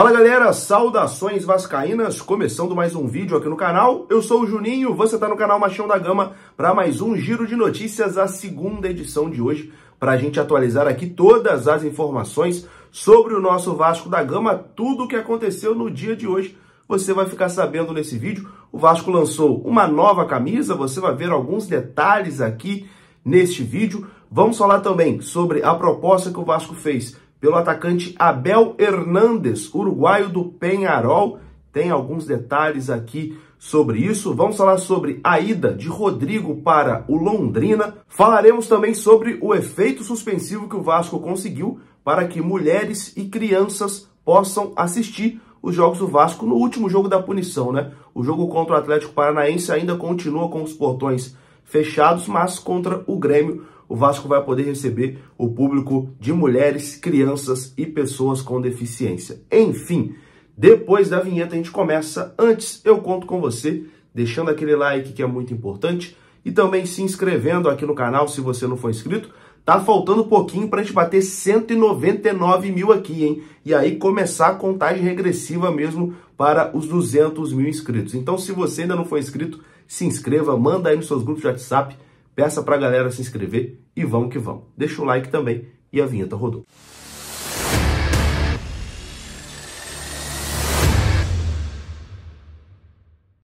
Fala galera, saudações vascaínas, começando mais um vídeo aqui no canal. Eu sou o Juninho, você está no canal Machão da Gama para mais um Giro de Notícias, a segunda edição de hoje, para a gente atualizar aqui todas as informações sobre o nosso Vasco da Gama, tudo o que aconteceu no dia de hoje. Você vai ficar sabendo nesse vídeo. O Vasco lançou uma nova camisa, você vai ver alguns detalhes aqui neste vídeo. Vamos falar também sobre a proposta que o Vasco fez pelo atacante Abel Hernandes, uruguaio do Penharol. Tem alguns detalhes aqui sobre isso. Vamos falar sobre a ida de Rodrigo para o Londrina. Falaremos também sobre o efeito suspensivo que o Vasco conseguiu para que mulheres e crianças possam assistir os jogos do Vasco no último jogo da punição, né? O jogo contra o Atlético Paranaense ainda continua com os portões fechados, mas contra o Grêmio o Vasco vai poder receber o público de mulheres, crianças e pessoas com deficiência. Enfim, depois da vinheta a gente começa. Antes, eu conto com você deixando aquele like que é muito importante e também se inscrevendo aqui no canal se você não for inscrito. Tá faltando pouquinho para a gente bater 199 mil aqui, hein? E aí começar a contagem regressiva mesmo para os 200 mil inscritos. Então, se você ainda não for inscrito, se inscreva, manda aí nos seus grupos de WhatsApp Peça para a galera se inscrever e vamos que vamos. Deixa o like também e a vinheta rodou.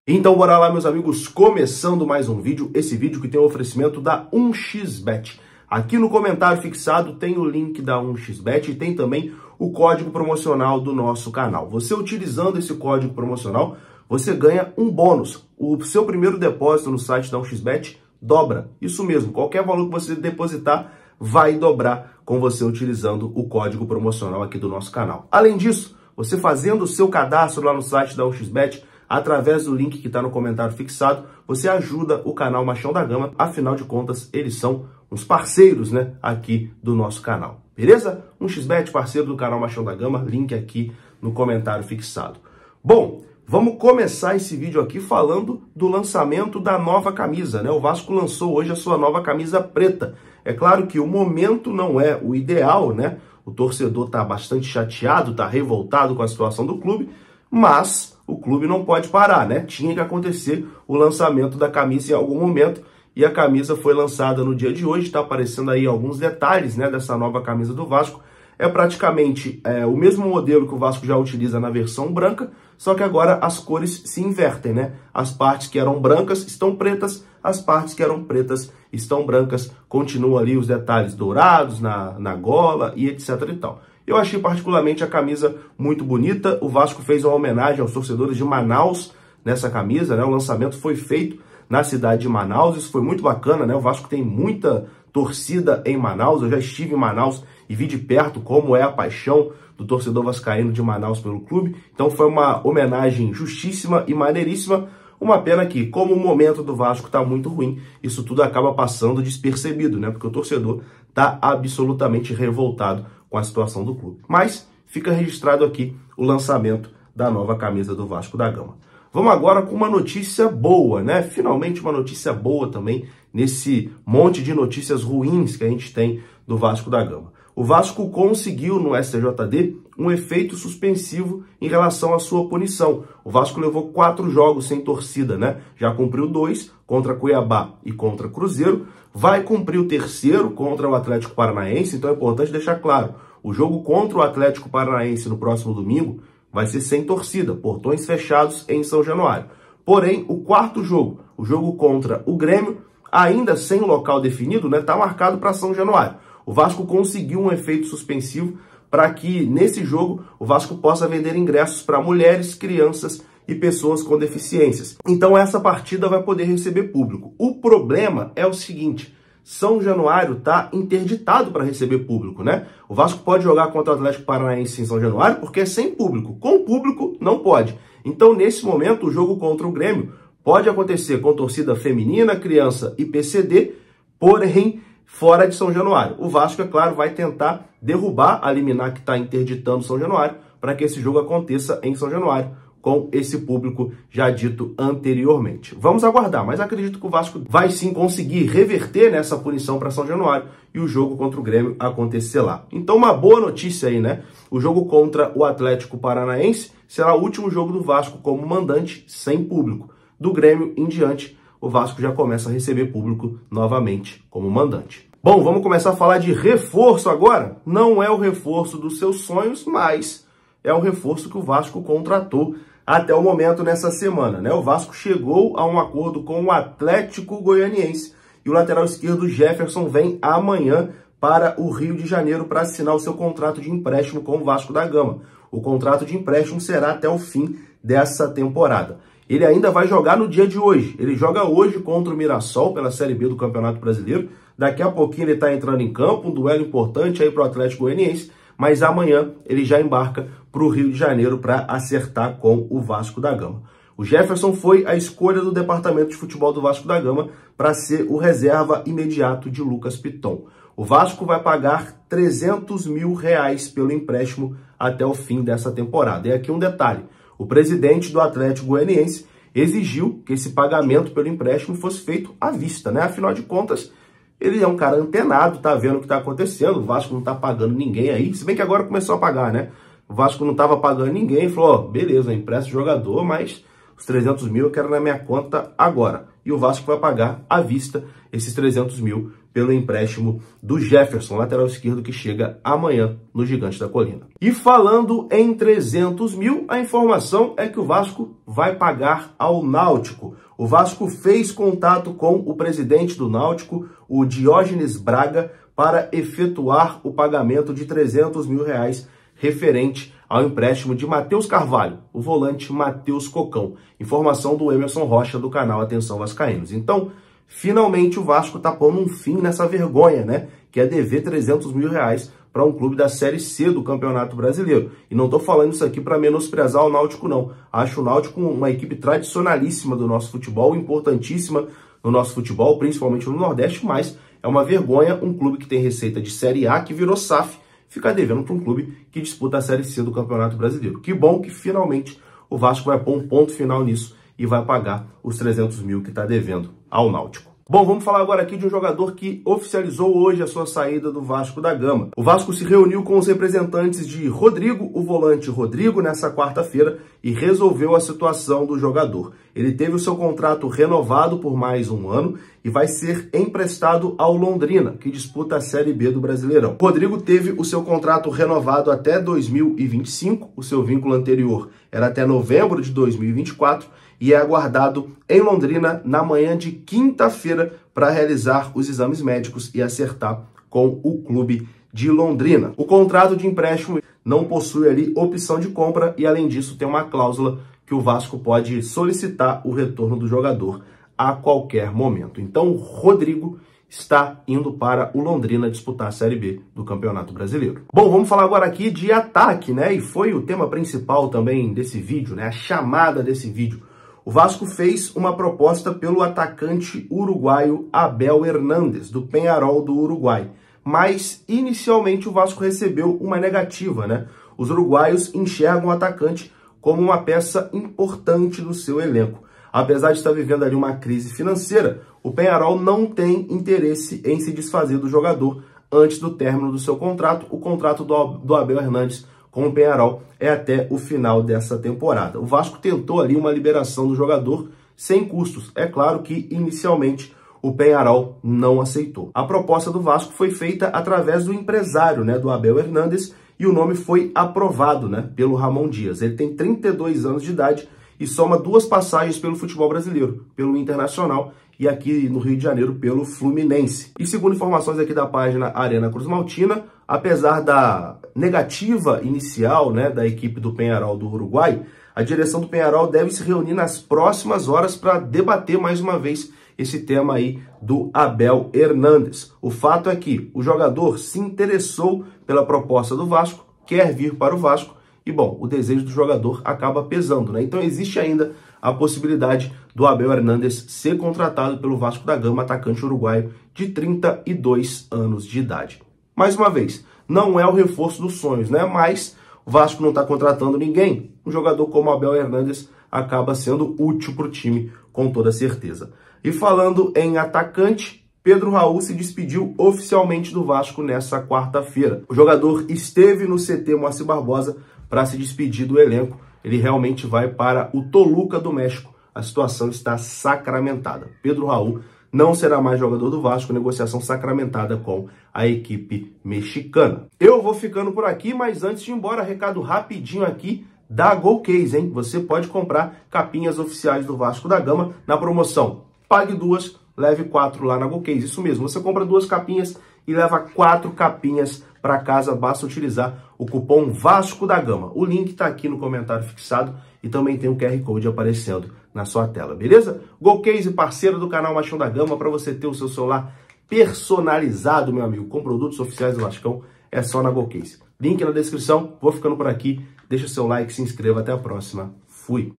Então bora lá meus amigos, começando mais um vídeo, esse vídeo que tem o oferecimento da 1xBet. Aqui no comentário fixado tem o link da 1xBet e tem também o código promocional do nosso canal. Você utilizando esse código promocional, você ganha um bônus. O seu primeiro depósito no site da 1xBet dobra. Isso mesmo, qualquer valor que você depositar vai dobrar com você utilizando o código promocional aqui do nosso canal. Além disso, você fazendo o seu cadastro lá no site da 1xBet, através do link que está no comentário fixado, você ajuda o canal Machão da Gama, afinal de contas, eles são uns parceiros né, aqui do nosso canal. Beleza? Um xbet parceiro do canal Machão da Gama, link aqui no comentário fixado. Bom, Vamos começar esse vídeo aqui falando do lançamento da nova camisa, né? O Vasco lançou hoje a sua nova camisa preta. É claro que o momento não é o ideal, né? O torcedor está bastante chateado, está revoltado com a situação do clube, mas o clube não pode parar, né? Tinha que acontecer o lançamento da camisa em algum momento e a camisa foi lançada no dia de hoje. Está aparecendo aí alguns detalhes, né? Dessa nova camisa do Vasco é praticamente é, o mesmo modelo que o Vasco já utiliza na versão branca, só que agora as cores se invertem, né? As partes que eram brancas estão pretas, as partes que eram pretas estão brancas, continuam ali os detalhes dourados na, na gola e etc e tal. Eu achei particularmente a camisa muito bonita, o Vasco fez uma homenagem aos torcedores de Manaus nessa camisa, né? O lançamento foi feito na cidade de Manaus, isso foi muito bacana, né? O Vasco tem muita torcida em Manaus, eu já estive em Manaus e vi de perto como é a paixão do torcedor vascaíno de Manaus pelo clube. Então foi uma homenagem justíssima e maneiríssima. Uma pena que, como o momento do Vasco está muito ruim, isso tudo acaba passando despercebido, né? Porque o torcedor está absolutamente revoltado com a situação do clube. Mas fica registrado aqui o lançamento da nova camisa do Vasco da Gama. Vamos agora com uma notícia boa, né? Finalmente uma notícia boa também nesse monte de notícias ruins que a gente tem do Vasco da Gama o Vasco conseguiu no STJD um efeito suspensivo em relação à sua punição. O Vasco levou quatro jogos sem torcida, né? Já cumpriu dois contra Cuiabá e contra Cruzeiro. Vai cumprir o terceiro contra o Atlético Paranaense, então é importante deixar claro: o jogo contra o Atlético Paranaense no próximo domingo vai ser sem torcida, portões fechados em São Januário. Porém, o quarto jogo, o jogo contra o Grêmio, ainda sem local definido, né, está marcado para São Januário. O Vasco conseguiu um efeito suspensivo para que nesse jogo o Vasco possa vender ingressos para mulheres, crianças e pessoas com deficiências. Então essa partida vai poder receber público. O problema é o seguinte, São Januário está interditado para receber público, né? O Vasco pode jogar contra o Atlético Paranaense em São Januário porque é sem público. Com público, não pode. Então, nesse momento, o jogo contra o Grêmio pode acontecer com torcida feminina, criança e PCD, porém fora de São Januário. O Vasco, é claro, vai tentar derrubar a liminar que está interditando São Januário para que esse jogo aconteça em São Januário com esse público já dito anteriormente. Vamos aguardar, mas acredito que o Vasco vai sim conseguir reverter nessa punição para São Januário e o jogo contra o Grêmio acontecer lá. Então uma boa notícia aí, né? O jogo contra o Atlético Paranaense será o último jogo do Vasco como mandante sem público. Do Grêmio em diante, o Vasco já começa a receber público novamente como mandante. Bom, vamos começar a falar de reforço agora. Não é o reforço dos seus sonhos, mas é o reforço que o Vasco contratou até o momento nessa semana. Né? O Vasco chegou a um acordo com o Atlético Goianiense e o lateral esquerdo Jefferson vem amanhã para o Rio de Janeiro para assinar o seu contrato de empréstimo com o Vasco da Gama. O contrato de empréstimo será até o fim dessa temporada. Ele ainda vai jogar no dia de hoje. Ele joga hoje contra o Mirassol pela Série B do Campeonato Brasileiro. Daqui a pouquinho ele está entrando em campo, um duelo importante aí para o Atlético Goianiense. Mas amanhã ele já embarca para o Rio de Janeiro para acertar com o Vasco da Gama. O Jefferson foi a escolha do departamento de futebol do Vasco da Gama para ser o reserva imediato de Lucas Piton. O Vasco vai pagar 300 mil reais pelo empréstimo até o fim dessa temporada. E aqui um detalhe: o presidente do Atlético Goianiense exigiu que esse pagamento pelo empréstimo fosse feito à vista, né? Afinal de contas, ele é um cara antenado, tá vendo o que tá acontecendo, o Vasco não tá pagando ninguém aí, se bem que agora começou a pagar, né? O Vasco não tava pagando ninguém, falou, ó, beleza, empresta o jogador, mas os 300 mil eu quero na minha conta agora. E o Vasco vai pagar à vista esses 300 mil pelo empréstimo do Jefferson, lateral esquerdo, que chega amanhã no Gigante da Colina. E falando em 300 mil, a informação é que o Vasco vai pagar ao Náutico. O Vasco fez contato com o presidente do Náutico, o Diógenes Braga, para efetuar o pagamento de 300 mil reais referente ao empréstimo de Matheus Carvalho, o volante Matheus Cocão. Informação do Emerson Rocha, do canal Atenção Vascaínos. Então, Finalmente o Vasco está pondo um fim nessa vergonha, né? Que é dever 300 mil reais para um clube da Série C do Campeonato Brasileiro. E não estou falando isso aqui para menosprezar o Náutico, não. Acho o Náutico uma equipe tradicionalíssima do nosso futebol, importantíssima no nosso futebol, principalmente no Nordeste, mas é uma vergonha um clube que tem receita de Série A, que virou SAF, ficar devendo para um clube que disputa a Série C do Campeonato Brasileiro. Que bom que finalmente o Vasco vai pôr um ponto final nisso e vai pagar os 300 mil que está devendo ao Náutico. Bom, vamos falar agora aqui de um jogador que oficializou hoje a sua saída do Vasco da Gama. O Vasco se reuniu com os representantes de Rodrigo, o volante Rodrigo, nessa quarta-feira e resolveu a situação do jogador. Ele teve o seu contrato renovado por mais um ano e vai ser emprestado ao Londrina, que disputa a Série B do Brasileirão. Rodrigo teve o seu contrato renovado até 2025, o seu vínculo anterior era até novembro de 2024 e é aguardado em Londrina na manhã de quinta-feira para realizar os exames médicos e acertar com o clube de Londrina. O contrato de empréstimo não possui ali opção de compra e além disso tem uma cláusula que o Vasco pode solicitar o retorno do jogador a qualquer momento. Então, o Rodrigo está indo para o Londrina disputar a Série B do Campeonato Brasileiro. Bom, vamos falar agora aqui de ataque, né? E foi o tema principal também desse vídeo, né? A chamada desse vídeo. O Vasco fez uma proposta pelo atacante uruguaio Abel Hernandes, do Penharol do Uruguai. Mas, inicialmente, o Vasco recebeu uma negativa, né? Os uruguaios enxergam o atacante como uma peça importante do seu elenco. Apesar de estar vivendo ali uma crise financeira, o Penharol não tem interesse em se desfazer do jogador antes do término do seu contrato. O contrato do Abel Hernandes com o Penharol é até o final dessa temporada. O Vasco tentou ali uma liberação do jogador sem custos. É claro que inicialmente o Penharol não aceitou. A proposta do Vasco foi feita através do empresário, né, do Abel Hernandes, e o nome foi aprovado, né, pelo Ramon Dias. Ele tem 32 anos de idade e soma duas passagens pelo futebol brasileiro, pelo Internacional e aqui no Rio de Janeiro pelo Fluminense. E segundo informações aqui da página Arena Cruz Maltina, apesar da negativa inicial né, da equipe do Penharol do Uruguai, a direção do Penharol deve se reunir nas próximas horas para debater mais uma vez esse tema aí do Abel Hernandes. O fato é que o jogador se interessou pela proposta do Vasco, quer vir para o Vasco, e bom, o desejo do jogador acaba pesando, né? Então existe ainda a possibilidade do Abel Hernandes ser contratado pelo Vasco da Gama, atacante uruguaio de 32 anos de idade. Mais uma vez, não é o reforço dos sonhos, né? Mas o Vasco não está contratando ninguém. Um jogador como Abel Hernandes acaba sendo útil para o time, com toda certeza. E falando em atacante, Pedro Raul se despediu oficialmente do Vasco nessa quarta-feira. O jogador esteve no CT Moacir Barbosa para se despedir do elenco ele realmente vai para o Toluca do México. A situação está sacramentada. Pedro Raul não será mais jogador do Vasco, negociação sacramentada com a equipe mexicana. Eu vou ficando por aqui, mas antes de ir embora, recado rapidinho aqui da GoCase, hein? Você pode comprar capinhas oficiais do Vasco da Gama na promoção Pague Duas, Leve Quatro lá na GoCase. Isso mesmo, você compra duas capinhas e leva quatro capinhas para casa. Basta utilizar o cupom Vasco da Gama. O link está aqui no comentário fixado e também tem o um QR Code aparecendo na sua tela, beleza? Golcase, parceiro do canal Machão da Gama, para você ter o seu celular personalizado, meu amigo, com produtos oficiais do Vascão, é só na Golcase. Link na descrição, vou ficando por aqui, deixa o seu like, se inscreva, até a próxima, fui!